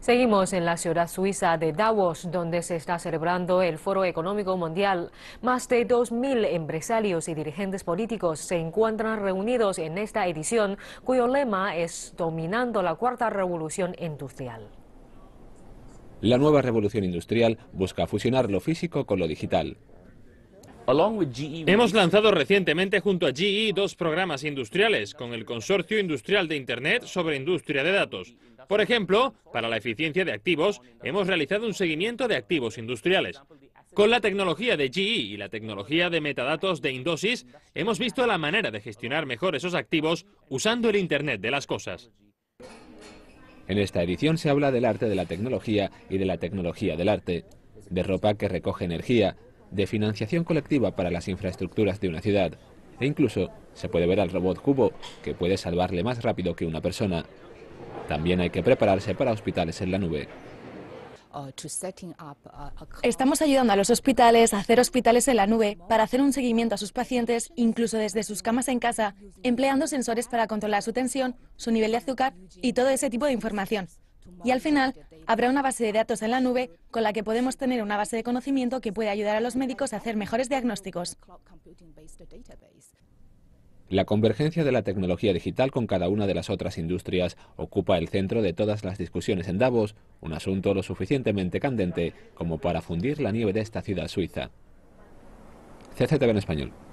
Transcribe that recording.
Seguimos en la ciudad suiza de Davos, donde se está celebrando el Foro Económico Mundial. Más de 2.000 empresarios y dirigentes políticos se encuentran reunidos en esta edición, cuyo lema es Dominando la Cuarta Revolución Industrial. La nueva revolución industrial busca fusionar lo físico con lo digital e hemos lanzado recientemente junto a GE dos programas industriales con el Consorcio Industrial de Internet sobre Industria de Datos. Por ejemplo, para la eficiencia de activos, hemos realizado un seguimiento de activos industriales. Con la tecnología de GE y la tecnología de metadatos de Indosis, hemos visto la manera de gestionar mejor esos activos usando el Internet de las Cosas. En esta edición se habla del arte de la tecnología y de la tecnología del arte, de ropa que recoge energía, de financiación colectiva para las infraestructuras de una ciudad. E incluso se puede ver al robot cubo, que puede salvarle más rápido que una persona. También hay que prepararse para hospitales en la nube. Estamos ayudando a los hospitales a hacer hospitales en la nube para hacer un seguimiento a sus pacientes, incluso desde sus camas en casa, empleando sensores para controlar su tensión, su nivel de azúcar y todo ese tipo de información. Y al final habrá una base de datos en la nube con la que podemos tener una base de conocimiento que puede ayudar a los médicos a hacer mejores diagnósticos. La convergencia de la tecnología digital con cada una de las otras industrias ocupa el centro de todas las discusiones en Davos, un asunto lo suficientemente candente como para fundir la nieve de esta ciudad suiza. CCTV en español.